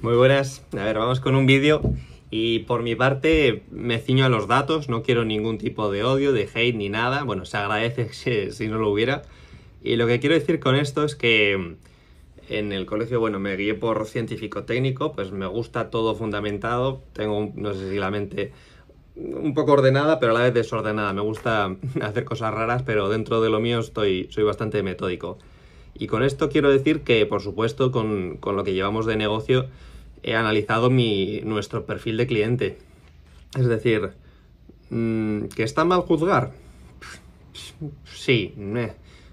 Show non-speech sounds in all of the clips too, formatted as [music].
Muy buenas, a ver, vamos con un vídeo y por mi parte me ciño a los datos, no quiero ningún tipo de odio, de hate ni nada, bueno, se agradece [laughs] si, no lo hubiera. Y lo que quiero decir con esto es que mm, en el colegio, bueno, me guié por científico técnico, pues me gusta todo fundamentado, tengo, no sé si la mente un poco ordenada, pero a la vez desordenada, me gusta [laughs] hacer cosas raras, pero dentro de lo mío estoy, soy bastante metódico. Y con esto quiero decir que, por supuesto, con lo que llevamos de negocio, he analizado mi, nuestro perfil de cliente. Es decir, mm, ¿que está mal juzgar? Sí,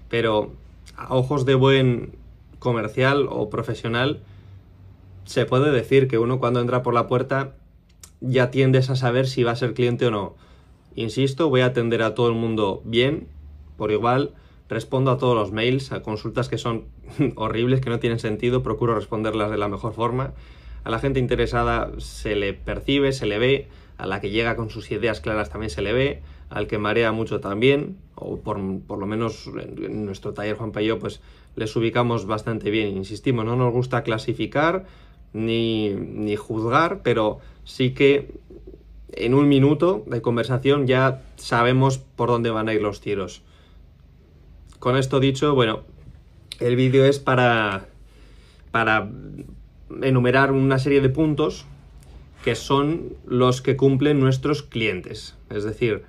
pero a ojos de buen comercial o profesional, se puede decir que uno cuando entra por la puerta ya tiendes a saber si va a ser cliente o no. Insisto, voy a atender a todo el mundo bien, por igual, respondo a todos los mails, a consultas que son [laughs] horribles, que no tienen sentido, procuro responderlas de la mejor forma a la gente interesada se le percibe, se le ve, a la que llega con sus ideas claras también se le ve, al que marea mucho también, o por, lo menos en nuestro taller Juan yo pues les ubicamos bastante bien. Insistimos, no nos gusta clasificar ni, ni juzgar, pero sí que en un minuto de conversación ya sabemos por dónde van a ir los tiros. Con esto dicho, bueno, el vídeo es para, para enumerar una serie de puntos que son los que cumplen nuestros clientes. Es decir,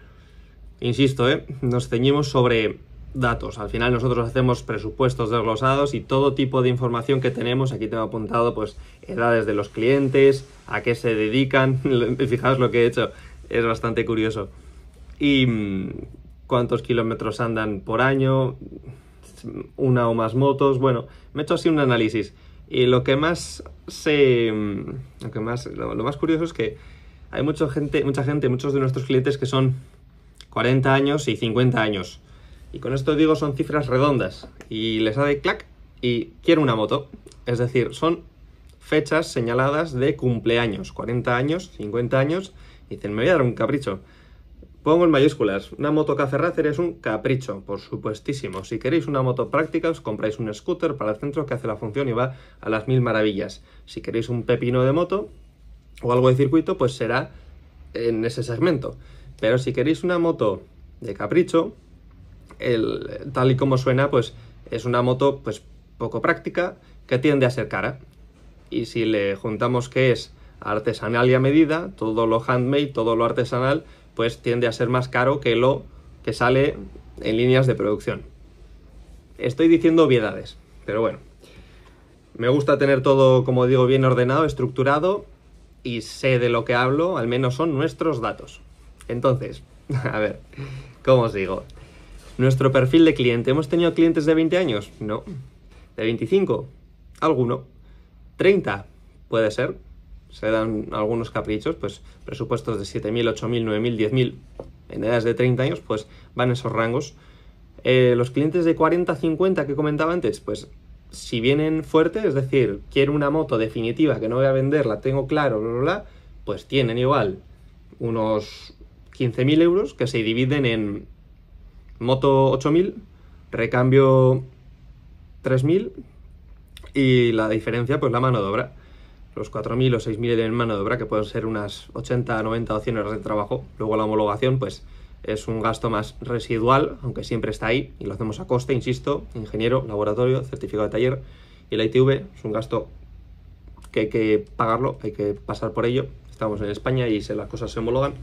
insisto, ¿eh? nos ceñimos sobre datos. Al final nosotros hacemos presupuestos desglosados y todo tipo de información que tenemos, aquí tengo apuntado pues edades de los clientes, a qué se dedican, [laughs] fijaos lo que he hecho, es bastante curioso. Y mm, cuántos kilómetros andan por año, una o más motos, bueno, me he hecho así un análisis. Y lo que más mm, Lo, que más, lo, más curioso es que hay mucha gente, mucha gente, muchos de nuestros clientes que son 40 años y 50 años. Y con esto digo son cifras redondas. Y les da de clac y quiero una moto. Es decir, son fechas señaladas de cumpleaños. 40 años, 50 años. Y dicen, me voy a dar un capricho. Pongo en mayúsculas, una moto racer es un capricho, por supuestísimo. Si queréis una moto práctica, os compráis un scooter para el centro que hace la función y va a las mil maravillas. Si queréis un pepino de moto o algo de circuito, pues será en ese segmento. Pero si queréis una moto de capricho, el, tal y como suena, pues es una moto pues poco práctica que tiende a ser cara. Y si le juntamos que es artesanal y a medida, todo lo handmade, todo lo artesanal, pues tiende a ser más caro que lo que sale en líneas de producción. Estoy diciendo obviedades, pero bueno. Me gusta tener todo, como digo, bien ordenado, estructurado y sé de lo que hablo, al menos son nuestros datos. Entonces, [laughs] a ver, ¿cómo os digo? Nuestro perfil de cliente. ¿Hemos tenido clientes de 20 años? No. ¿De 25? Alguno. ¿30? Puede ser se dan algunos caprichos, pues presupuestos de 7.000, 8.000, 9.000, 10.000 en edades de 30 años, pues van esos rangos. Eh, los clientes de 40, 50 que comentaba antes, pues si vienen fuerte, es decir, quiero una moto definitiva que no voy a vender, la tengo claro, bla, bla, bla pues tienen igual unos 15.000 euros que se dividen en moto 8.000, recambio 3.000 y la diferencia, pues la mano de obra los 4.000 o 6.000 en mano de obra, que pueden ser unas 80, 90 o 100 horas de trabajo. Luego la homologación, pues es un gasto más residual, aunque siempre está ahí, y lo hacemos a coste, insisto, ingeniero, laboratorio, certificado de taller, y la ITV es un gasto que hay que pagarlo, hay que pasar por ello. Estamos en España y las cosas se homologan.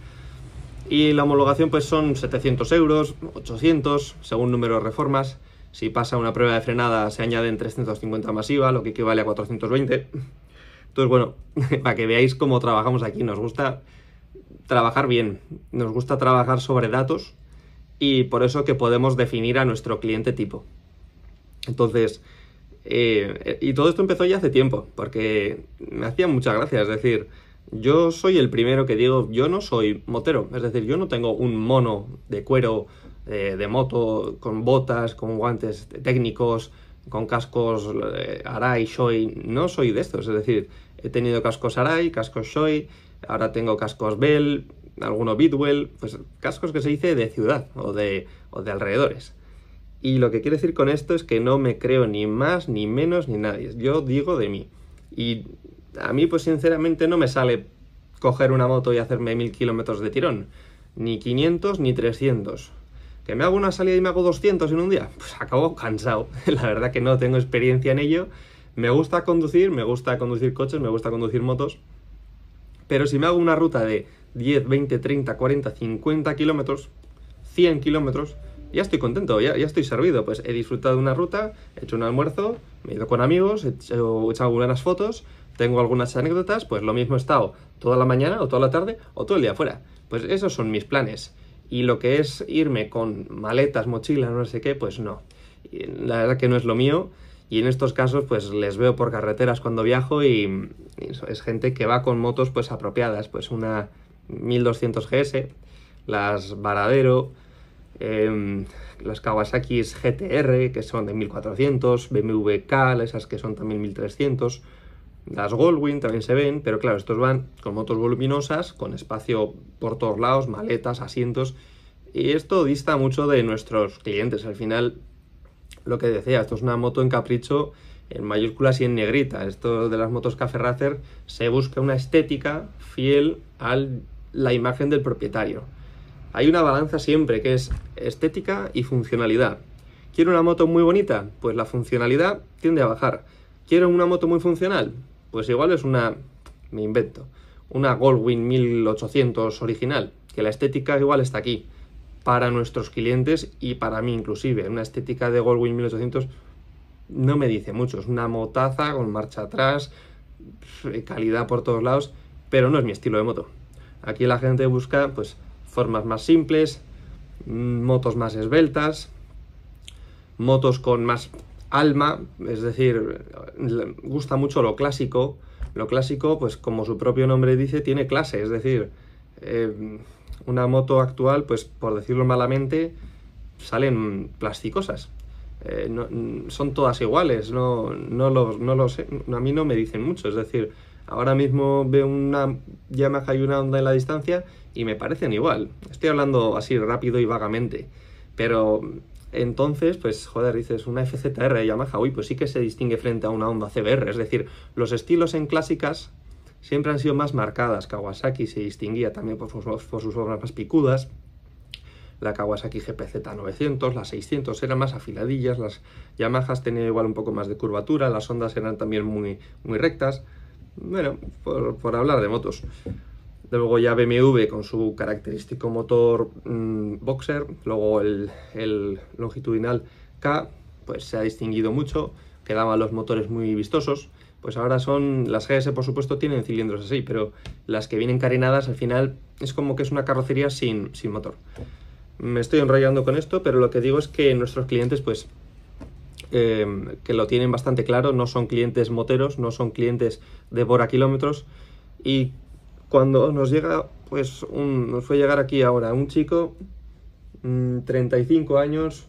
Y la homologación pues son 700 euros, 800, según número de reformas. Si pasa una prueba de frenada se añaden 350 masiva, lo que equivale a 420. Entonces, bueno, [laughs] para que veáis cómo trabajamos aquí, nos gusta trabajar bien, nos gusta trabajar sobre datos y por eso que podemos definir a nuestro cliente tipo. Entonces, eh, y todo esto empezó ya hace tiempo, porque me hacía mucha gracia, es decir, yo soy el primero que digo, yo no soy motero, es decir, yo no tengo un mono de cuero, eh, de moto, con botas, con guantes técnicos, con cascos eh, Arai, Shoei, no soy de estos, es decir, He tenido cascos Arai, cascos Shoei, ahora tengo cascos Bell, alguno Bidwell, pues cascos que se dice de ciudad o de, o de alrededores. Y lo que quiero decir con esto es que no me creo ni más, ni menos, ni nadie. Yo digo de mí. Y a mí, pues sinceramente, no me sale coger una moto y hacerme mil kilómetros de tirón. Ni 500 ni 300. ¿Que me hago una salida y me hago 200 en un día? Pues acabo cansado. [laughs] La verdad que no tengo experiencia en ello me gusta conducir, me gusta conducir coches, me gusta conducir motos, pero si me hago una ruta de 10, 20, 30, 40, 50 kilómetros, 100 kilómetros, ya estoy contento, ya, ya, estoy servido. Pues he disfrutado de una ruta, he hecho un almuerzo, me he ido con amigos, he hecho, he hecho algunas fotos, tengo algunas anécdotas, pues lo mismo he estado toda la mañana o toda la tarde o todo el día afuera. Pues esos son mis planes. Y lo que es irme con maletas, mochilas, no sé qué, pues no. La verdad que no es lo mío. Y en estos casos, pues les veo por carreteras cuando viajo y, es gente que va con motos pues apropiadas, pues una 1200 GS, las Varadero, em, las Kawasaki GTR, que son de 1400, BMW K, esas que son también 1300, las Goldwing también se ven, pero claro, estos van con motos voluminosas, con espacio por todos lados, maletas, asientos, y esto dista mucho de nuestros clientes. Al final, lo que decía, esto es una moto en capricho en mayúsculas y en negrita. Esto de las motos Café Racer se busca una estética fiel a la imagen del propietario. Hay una balanza siempre que es estética y funcionalidad. ¿Quiero una moto muy bonita? Pues la funcionalidad tiende a bajar. ¿Quiero una moto muy funcional? Pues igual es una, me invento, una Goldwing 1800 original, que la estética igual está aquí para nuestros clientes y para mí inclusive. Una estética de Goldwing 1800 no me dice mucho, es una motaza con marcha atrás, calidad por todos lados, pero no es mi estilo de moto. Aquí la gente busca pues formas más simples, mm, motos más esbeltas, motos con más alma, es decir, gusta mucho lo clásico. Lo clásico, pues como su propio nombre dice, tiene clase, es decir, eh, una moto actual, pues por decirlo malamente, salen plásticosas eh, mm, son todas iguales, no, no, lo, no sé, a mí no me dicen mucho. Es decir, ahora mismo veo una Yamaha y una onda en la distancia y me parecen igual. Estoy hablando así rápido y vagamente. Pero mm, entonces, pues joder, dices una FZR de Yamaha, uy, pues sí que se distingue frente a una onda CBR. Es decir, los estilos en clásicas siempre han sido más marcadas. Kawasaki se distinguía también por sus, obras más picudas, la Kawasaki GPZ 900, la 600 eran más afiladillas, las Yamahas tenían igual un poco más de curvatura, las ondas eran también muy, muy rectas. Bueno, por, hablar de motos. Luego ya BMW con su característico motor mm, boxer, luego el, el longitudinal K, pues se ha distinguido mucho que daban los motores muy vistosos, pues ahora son, las GS por supuesto tienen cilindros así, pero las que vienen carenadas al final es como que es una carrocería sin, sin motor. Me estoy enrollando con esto, pero lo que digo es que nuestros clientes pues eh, que lo tienen bastante claro, no son clientes moteros, no son clientes de bora kilómetros y cuando nos llega, pues nos fue llegar aquí ahora un chico, 35 mm, años,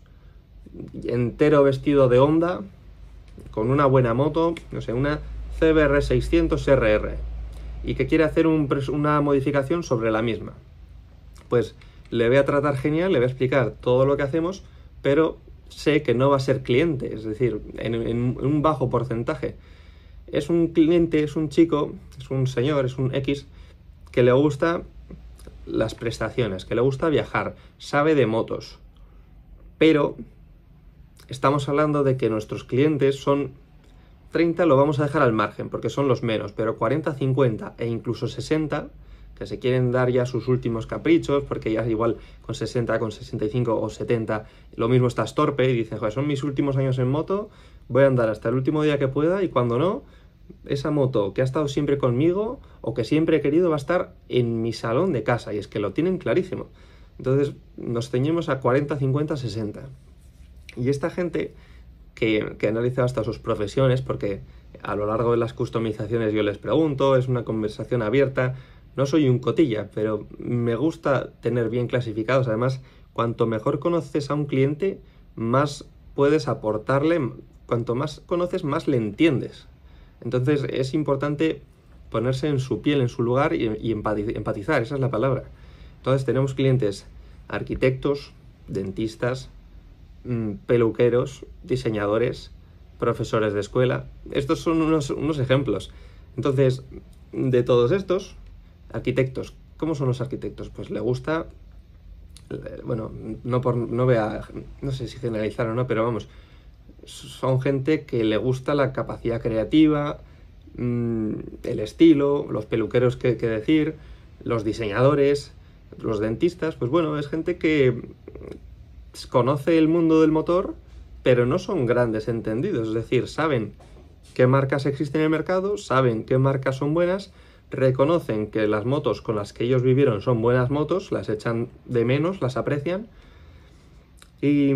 entero vestido de Honda, con una buena moto, no sé, una CBR 600 RR, y que quiere hacer una modificación sobre la misma. Pues le voy a tratar genial, le voy a explicar todo lo que hacemos, pero sé que no va a ser cliente, es decir, en, en un bajo porcentaje. Es un cliente, es un chico, es un señor, es un X, que le gusta las prestaciones, que le gusta viajar, sabe de motos, pero estamos hablando de que nuestros clientes son 30 lo vamos a dejar al margen porque son los menos, pero 40, 50 e incluso 60 que se quieren dar ya sus últimos caprichos, porque ya igual con 60, con 65 o 70, lo mismo estás torpe y dicen, joder, son mis últimos años en moto, voy a andar hasta el último día que pueda y cuando no, esa moto que ha estado siempre conmigo o que siempre he querido va a estar en mi salón de casa y es que lo tienen clarísimo. Entonces nos ceñimos a 40, 50, 60. Y esta gente que, que, ha analizado hasta sus profesiones, porque a lo largo de las customizaciones yo les pregunto, es una conversación abierta, no soy un cotilla, pero me gusta tener bien clasificados. Además, cuanto mejor conoces a un cliente, más puedes aportarle, cuanto más conoces, más le entiendes. Entonces es importante ponerse en su piel, en su lugar y, y empatizar, esa es la palabra. Entonces tenemos clientes arquitectos, dentistas, Mm, peluqueros, diseñadores, profesores de escuela. Estos son unos, unos ejemplos. Entonces, de todos estos, arquitectos, ¿cómo son los arquitectos? Pues le gusta, eh, bueno, no, por, no vea, no sé si generalizar o no, pero vamos, son gente que le gusta la capacidad creativa, mm, el estilo, los peluqueros que, que decir, los diseñadores, los dentistas, pues bueno, es gente que, conoce el mundo del motor, pero no son grandes entendidos, es decir, saben qué marcas existen en el mercado, saben qué marcas son buenas, reconocen que las motos con las que ellos vivieron son buenas motos, las echan de menos, las aprecian. Y,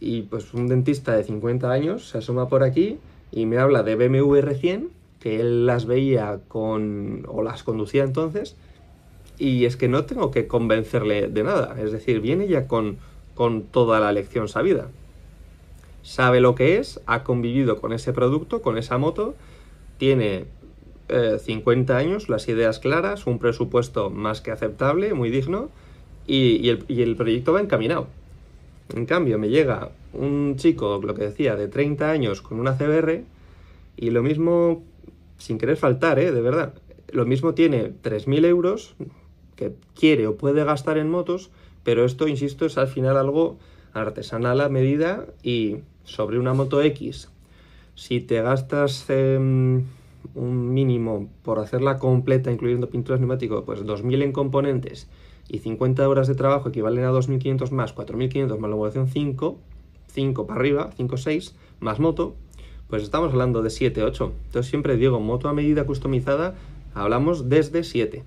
y pues un dentista de 50 años se asoma por aquí y me habla de BMW R100, que él las veía con o las conducía entonces, y es que no tengo que convencerle de nada, es decir, viene ya con con toda la lección sabida. Sabe lo que es, ha convivido con ese producto, con esa moto, tiene 50 eh, años, las ideas claras, un presupuesto más que aceptable, muy digno, y, el, proyecto va encaminado. En cambio, me llega un chico, lo que decía, de 30 años con una CBR, y lo mismo, sin querer faltar, ¿eh? de verdad, lo mismo tiene 3.000 euros que quiere o puede gastar en motos, pero esto, insisto, es al final algo artesanal a medida y sobre una moto X, si te gastas em, un mínimo por hacerla completa, incluyendo pinturas neumáticos, pues 2.000 en componentes y 50 horas de trabajo equivalen a 2.500 más 4.500 más la evaluación 5, 5 para arriba, 5, 6, más moto, pues estamos hablando de 7, 8. Entonces siempre digo, moto a medida customizada, hablamos desde 7.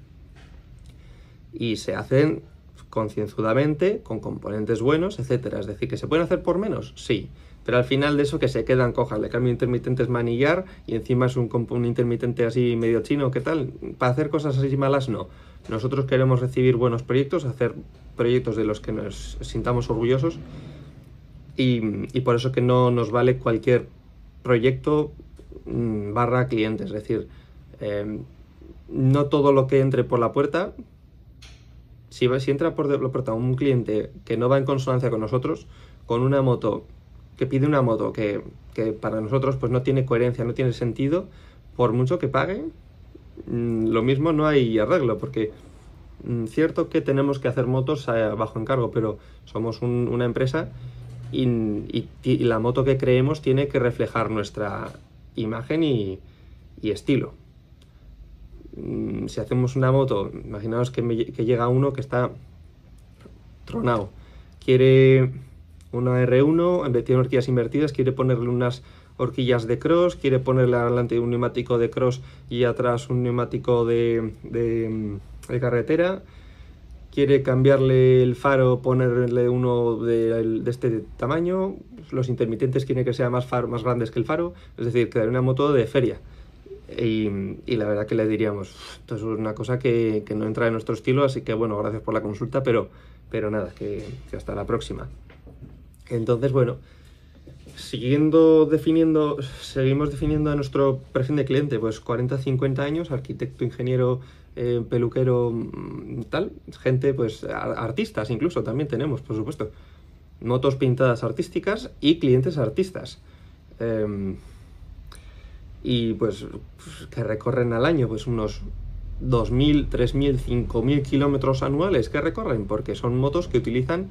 Y se hacen concienzudamente, con componentes buenos, etcétera. Es decir, ¿que se pueden hacer por menos? Sí. Pero al final de eso que se quedan cojas, le cambio intermitente es manillar y encima es un, intermitente así medio chino, ¿qué tal? Para hacer cosas así malas no. Nosotros queremos recibir buenos proyectos, hacer proyectos de los que nos sintamos orgullosos y, y por eso que no nos vale cualquier proyecto mm, barra cliente, es decir, eh, no todo lo que entre por la puerta si, va, entra por lo un cliente que no va en consonancia con nosotros, con una moto, que pide una moto que, para nosotros pues no tiene coherencia, no tiene sentido, por mucho que pague, mm, lo mismo no hay arreglo, porque mm, cierto que tenemos que hacer motos bajo encargo, pero somos una empresa y, la moto que creemos tiene que reflejar nuestra imagen y estilo. Mm, si hacemos una moto, imaginaos que, llega uno que está tronado, quiere una R1, tiene horquillas invertidas, quiere ponerle unas horquillas de cross, quiere ponerle adelante un neumático de cross y atrás un neumático de, de, mm, carretera, quiere cambiarle el faro, ponerle uno de, este tamaño, los intermitentes quieren que sea más, más grandes que el faro, es decir, crear una moto de feria. Y, la verdad que le diríamos, esto es una cosa que, no entra en nuestro estilo, así que bueno, gracias por la consulta, pero, pero nada, que, hasta la próxima. Entonces, bueno, siguiendo definiendo, seguimos definiendo a nuestro perfil de cliente, pues 40, 50 años, arquitecto, ingeniero, eh, peluquero, mm, tal, gente, pues artistas incluso también tenemos, por supuesto. Motos pintadas artísticas y clientes artistas. Em, y pues que recorren al año pues unos 2.000, 3.000, 5.000 kilómetros anuales que recorren, porque son motos que utilizan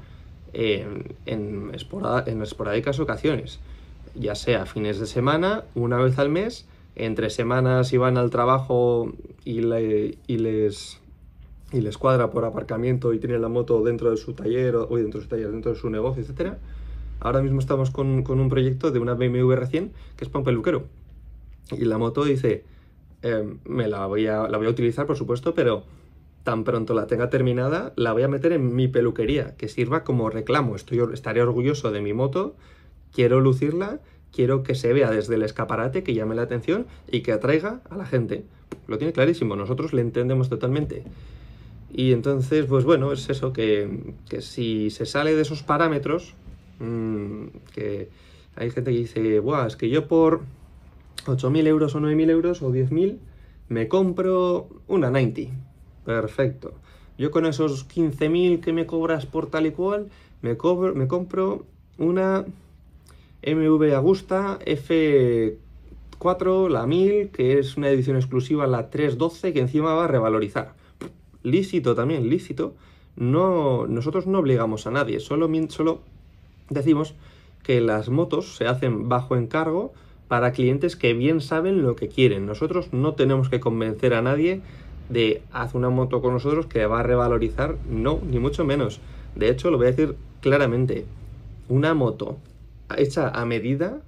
en, en esporádicas ocasiones, ya sea fines de semana, una vez al mes, entre semanas iban al trabajo y, le, y les y les cuadra por aparcamiento y tienen la moto dentro de su taller o dentro de su taller, dentro de su negocio, etcétera. Ahora mismo estamos con, con un proyecto de una BMW recién que es para un peluquero y la moto dice, eh, me la voy, a, la voy a utilizar, por supuesto, pero tan pronto la tenga terminada, la voy a meter en mi peluquería, que sirva como reclamo. Estoy, estaré orgulloso de mi moto, quiero lucirla, quiero que se vea desde el escaparate, que llame la atención y que atraiga a la gente. Lo tiene clarísimo, nosotros le entendemos totalmente. Y entonces, pues bueno, es eso, que, si se sale de esos parámetros, mm, que hay gente que dice, Buah, es que yo por 8.000 euros o 9.000 euros o 10.000, me compro una 90. Perfecto. Yo con esos 15.000 que me cobras por tal y cual, me, compro una MV Agusta F4, la 1000, que es una edición exclusiva, la 312, que encima va a revalorizar. Lícito también, lícito. No, nosotros no obligamos a nadie, solo decimos que las motos se hacen bajo encargo para clientes que bien saben lo que quieren. Nosotros no tenemos que convencer a nadie de haz una moto con nosotros que va a revalorizar, no, ni mucho menos. De hecho, lo voy a decir claramente, una moto hecha a medida,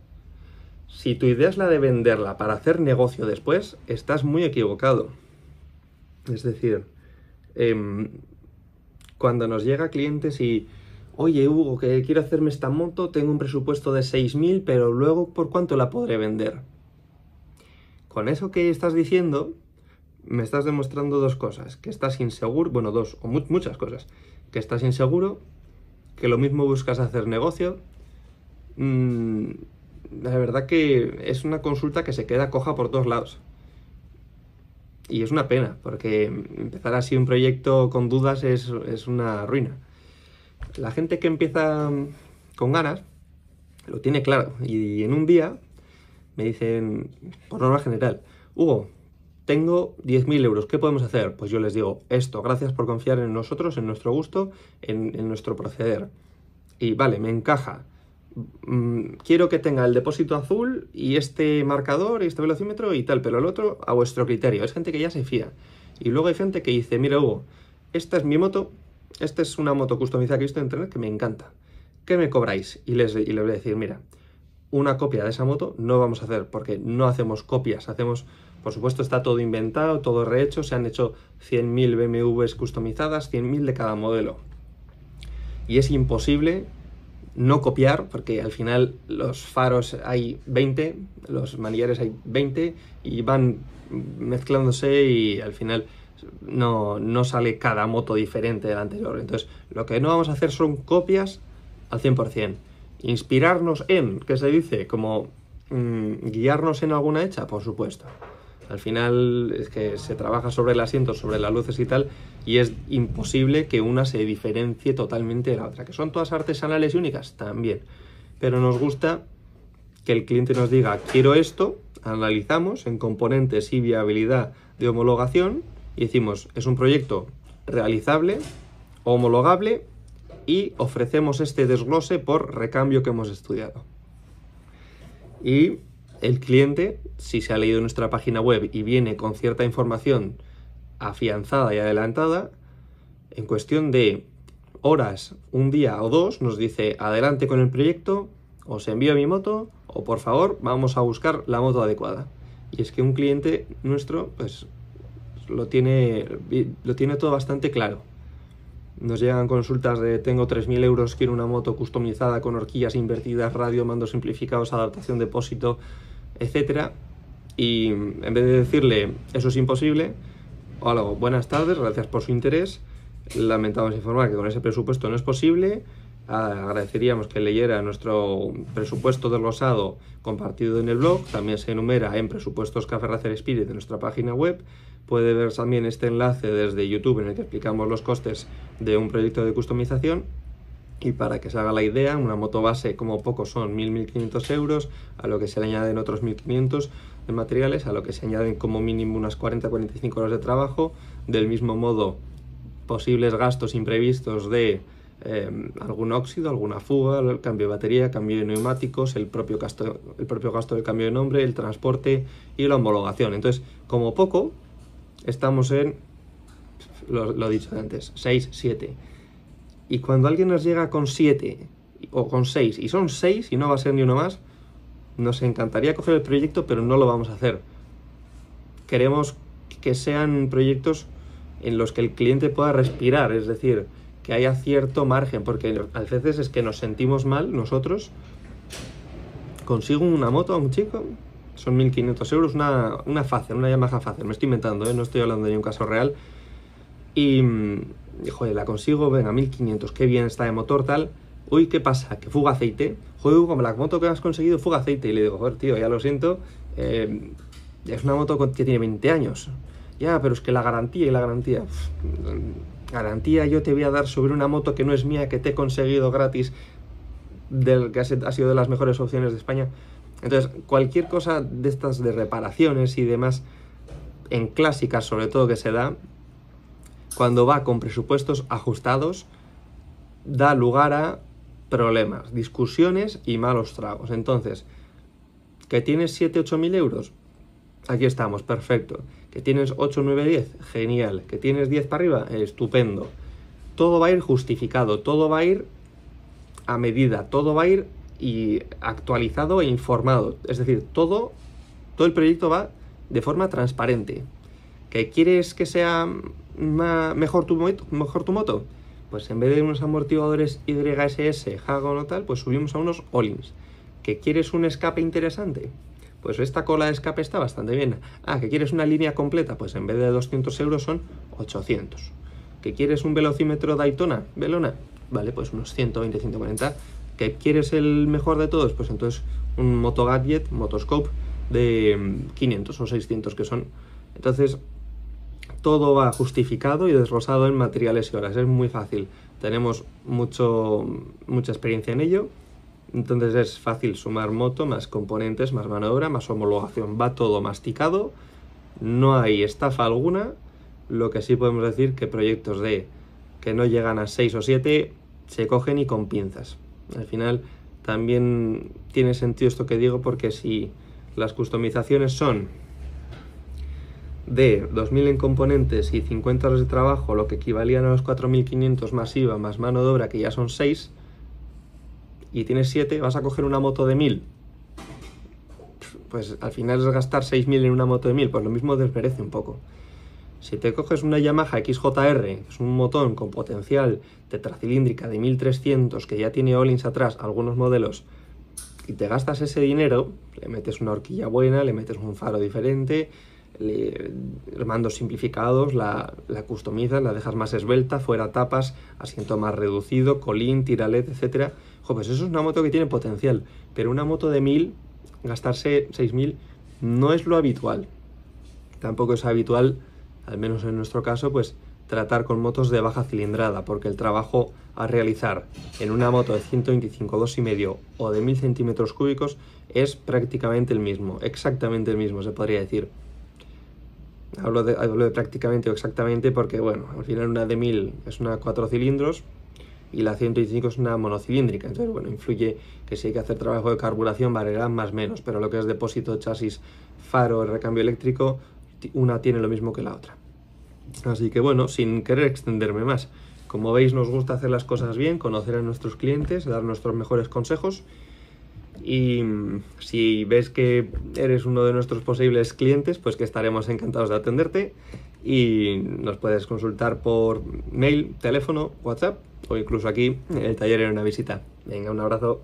si tu idea es la de venderla para hacer negocio después, estás muy equivocado. Es decir, em, cuando nos llega clientes y Oye, Hugo, que quiero hacerme esta moto, tengo un presupuesto de 6.000, pero luego, ¿por cuánto la podré vender? Con eso que estás diciendo, me estás demostrando dos cosas. Que estás inseguro, bueno, dos, o muchas cosas. Que estás inseguro, que lo mismo buscas hacer negocio. Mm, la verdad que es una consulta que se queda coja por dos lados. Y es una pena, porque empezar así un proyecto con dudas es una ruina la gente que empieza mm, con ganas lo tiene claro. Y en un día me dicen, por norma general, Hugo, tengo 10.000 euros, ¿qué podemos hacer? Pues yo les digo, esto, gracias por confiar en nosotros, en nuestro gusto, en, nuestro proceder. Y vale, me encaja. Mm, quiero que tenga el depósito azul y este marcador y este velocímetro y tal, pero el otro a vuestro criterio. Es gente que ya se fía. Y luego hay gente que dice, mira Hugo, esta es mi moto, esta es una moto customizada que he visto en internet que me encanta. ¿Qué me cobráis? Y les, voy a decir, mira, una copia de esa moto no vamos a hacer porque no hacemos copias, hacemos, por supuesto, está todo inventado, todo rehecho, se han hecho 100.000 BMWs customizadas, 100.000 de cada modelo. Y es imposible no copiar porque al final los faros hay 20, los manillares hay 20 y van mezclándose y al final no, no sale cada moto diferente de la anterior. Entonces, lo que no vamos a hacer son copias al 100%. Inspirarnos en, ¿qué se dice? Como mm, guiarnos en alguna hecha, por supuesto. Al final es que se trabaja sobre el asiento, sobre las luces y tal, y es imposible que una se diferencie totalmente de la otra. Que son todas artesanales y únicas, también. Pero nos gusta que el cliente nos diga, quiero esto, analizamos en componentes y viabilidad de homologación, y decimos, es un proyecto realizable, homologable y ofrecemos este desglose por recambio que hemos estudiado. Y el cliente, si se ha leído nuestra página web y viene con cierta información afianzada y adelantada, en cuestión de horas, un día o dos, nos dice adelante con el proyecto, os envío mi moto o por favor vamos a buscar la moto adecuada. Y es que un cliente nuestro, pues lo tiene, lo tiene todo bastante claro. Nos llegan consultas de tengo 3.000 euros, quiero una moto customizada con horquillas invertidas, radio, mandos simplificados, adaptación depósito, etcétera Y en vez de decirle eso es imposible, o algo, buenas tardes, gracias por su interés, lamentamos informar que con ese presupuesto no es posible, agradeceríamos que leyera nuestro presupuesto desglosado compartido en el blog, también se enumera en presupuestos Café Racer Spirit de nuestra página web, puede ver también este enlace desde YouTube en el que explicamos los costes de un proyecto de customización y para que se haga la idea, una moto base como poco son 1.000-1.500 euros, a lo que se le añaden otros 1.500 de materiales, a lo que se añaden como mínimo unas 40-45 horas de trabajo, del mismo modo posibles gastos imprevistos de em, algún óxido, alguna fuga, cambio de batería, cambio de neumáticos, el propio, el propio gasto del cambio de nombre, el transporte y la homologación. Entonces, como poco, estamos en, lo, he dicho antes, 6, 7. Y cuando alguien nos llega con 7 o con 6, y son 6 y no va a ser ni uno más, nos encantaría coger el proyecto, pero no lo vamos a hacer. Queremos que sean proyectos en los que el cliente pueda respirar, es decir, que haya cierto margen, porque a veces es que nos sentimos mal nosotros. Consigo una moto a un chico, son 1.500 euros, una, una una Yamaha fácil, me estoy inventando, ¿eh? no estoy hablando de un caso real. Y, mm, joder, la consigo, venga, 1.500, qué bien está de motor, tal. Uy, ¿qué pasa? Que fuga aceite. Joder, Hugo, la moto que has conseguido fuga aceite. Y le digo, joder, tío, ya lo siento, eh, es una moto que tiene 20 años. Ya, pero es que la garantía y la garantía... garantía yo te voy a dar sobre una moto que no es mía, que te he conseguido gratis, del que ha sido de las mejores opciones de España. Entonces, cualquier cosa de estas de reparaciones y demás, en clásicas sobre todo que se da, cuando va con presupuestos ajustados, da lugar a problemas, discusiones y malos tragos. Entonces, que tienes 7, 8000 mil euros, aquí estamos, perfecto. Que tienes 8, 9, 10, genial. Que tienes 10 para arriba, estupendo. Todo va a ir justificado, todo va a ir a medida, todo va a ir y actualizado e informado. Es decir, todo, todo el proyecto va de forma transparente. ¿Que quieres que sea mejor, tu, mejor tu moto? Pues en vez de unos amortiguadores YSS, hago o tal, pues subimos a unos Olins. ¿Que quieres un escape interesante? Pues esta cola de escape está bastante bien. Ah, ¿que quieres una línea completa? Pues en vez de 200 euros son 800. ¿Que quieres un velocímetro Daytona? Velona. Vale, pues unos 120, 140 quieres el mejor de todos, pues entonces un Moto Gadget, Motoscope de 500 mm, o 600 que son. Entonces, todo va justificado y desglosado en materiales y horas, es muy fácil. Tenemos mucho, mucha experiencia en ello, entonces es fácil sumar moto, más componentes, más maniobra, más homologación, va todo masticado, no hay estafa alguna, lo que sí podemos decir que proyectos de que no llegan a 6 o 7 se cogen y con pinzas. Al final también tiene sentido esto que digo porque si las customizaciones son de 2.000 en componentes y 50 horas de trabajo, lo que equivalían a los 4.500 más IVA más mano de obra, que ya son 6, y tienes 7, vas a coger una moto de 1.000. Pues al final es gastar 6.000 en una moto de 1.000, pues lo mismo desmerece un poco. Si te coges una Yamaha XJR, que es un motón con potencial tetracilíndrica de 1300 que ya tiene Olins atrás, algunos modelos, y te gastas ese dinero, le metes una horquilla buena, le metes un faro diferente, le, mandos simplificados, la, customizas, la dejas más esbelta, fuera tapas, asiento más reducido, colín, tiralet, etc. Joder, pues eso es una moto que tiene potencial, pero una moto de 1000, gastarse 6000 no es lo habitual. Tampoco es habitual al menos en nuestro caso, pues tratar con motos de baja cilindrada, porque el trabajo a realizar en una moto de 125 2,5 o de 1000 centímetros cúbicos es prácticamente el mismo, exactamente el mismo, se podría decir. Hablo de, prácticamente o exactamente porque, bueno, al final una de 1000 es una 4 cilindros y la 125 es una monocilíndrica, entonces, bueno, influye que si hay que hacer trabajo de carburación valerá más o menos, pero lo que es depósito, chasis, faro, recambio eléctrico, una tiene lo mismo que la otra. Así que bueno, sin querer extenderme más. Como veis, nos gusta hacer las cosas bien, conocer a nuestros clientes, dar nuestros mejores consejos. Y mm, si ves que eres uno de nuestros posibles clientes, pues que estaremos encantados de atenderte y nos puedes consultar por mail, teléfono, WhatsApp o incluso aquí en el taller en una visita. Venga, un abrazo.